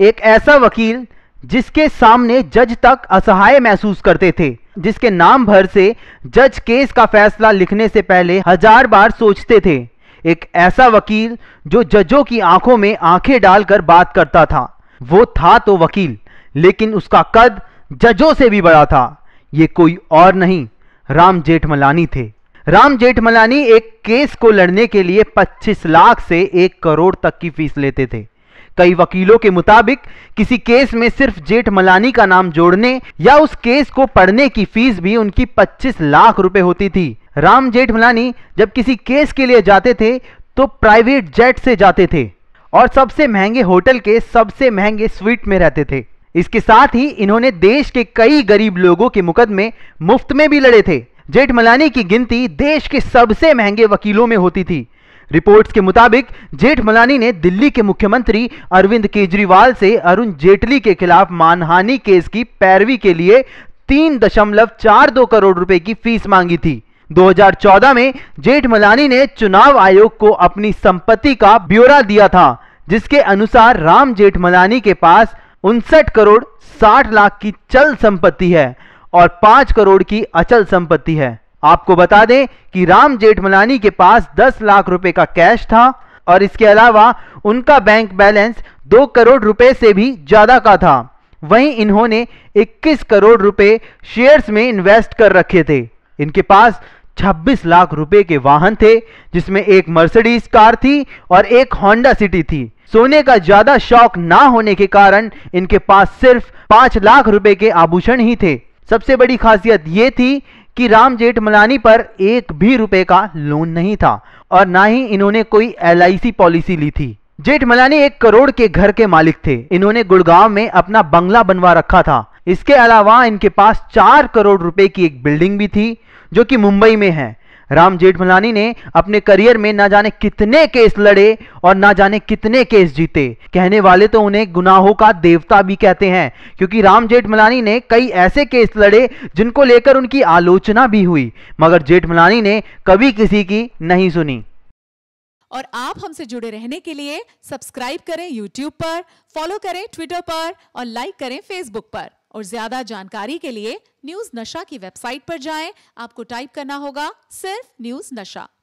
एक ऐसा वकील जिसके सामने जज तक असहाय महसूस करते थे जिसके नाम भर से जज केस का फैसला लिखने से पहले हजार बार सोचते थे एक ऐसा वकील जो जजों की आंखों में आंखें डालकर बात करता था वो था तो वकील लेकिन उसका कद जजों से भी बड़ा था ये कोई और नहीं राम जेठमलानी थे राम जेठमलानी एक केस को लड़ने के लिए 25 लाख से एक करोड़ तक की फीस लेते थे कई वकीलों के मुताबिक किसी केस में सिर्फ जेठमलानी का नाम जोड़ने या उस केस को पढ़ने की फीस भी उनकी 25 लाख रुपए होती थी राम जेठमलानी जब किसी केस के लिए जाते थे तो प्राइवेट जेट से जाते थे और सबसे महंगे होटल के सबसे महंगे स्वीट में रहते थे इसके साथ ही इन्होंने देश के कई गरीब लोगों के मुकदमे मुफ्त में भी लड़े थे जेठमलानी की गिनती देश के सबसे महंगे वकीलों में होती थी रिपोर्ट्स के मुताबिक जेठमलानी ने दिल्ली के मुख्यमंत्री अरविंद केजरीवाल से अरुण जेटली के खिलाफ मानहानि केस की पैरवी के लिए तीन दशमलव चार दो करोड़ रुपए की फीस मांगी थी 2014 में जेठमलानी ने चुनाव आयोग को अपनी संपत्ति का ब्यौरा दिया था जिसके अनुसार राम जेठमलानी के पास उनसठ करोड़ 60 लाख की चल संपत्ति है और 5 करोड़ की अचल संपत्ति है आपको बता दें कि राम जेठमलानी के पास 10 लाख रुपए का कैश था और इसके अलावा उनका बैंक बैलेंस 2 करोड़ रुपए से भी ज्यादा का था वहीं इन्होंने 21 करोड़ रुपए शेयर्स में इन्वेस्ट कर रखे थे इनके पास 26 लाख रुपए के वाहन थे जिसमें एक मर्सिडीज कार थी और एक होंडा सिटी थी सोने का ज्यादा शौक ना होने के कारण इनके पास सिर्फ पांच लाख रुपए के आभूषण ही थे सबसे बड़ी खासियत ये थी कि राम जेठमलानी पर एक भी रुपए का लोन नहीं था और ना ही इन्होंने कोई एल पॉलिसी ली थी जेठमलानी एक करोड़ के घर के मालिक थे इन्होंने गुड़गांव में अपना बंगला बनवा रखा था इसके अलावा इनके पास चार करोड़ रुपए की एक बिल्डिंग भी थी जो कि मुंबई में है राम जेठमलानी ने अपने करियर में ना जाने कितने केस लड़े और ना जाने कितने केस जीते कहने वाले तो उन्हें गुनाहों का देवता भी कहते हैं क्योंकि राम जेठमलानी ने कई ऐसे केस लड़े जिनको लेकर उनकी आलोचना भी हुई मगर जेठमलानी ने कभी किसी की नहीं सुनी और आप हमसे जुड़े रहने के लिए सब्सक्राइब करें यूट्यूब पर फॉलो करें ट्विटर पर और लाइक करें फेसबुक पर और ज्यादा जानकारी के लिए न्यूज नशा की वेबसाइट पर जाएं आपको टाइप करना होगा सिर्फ न्यूज नशा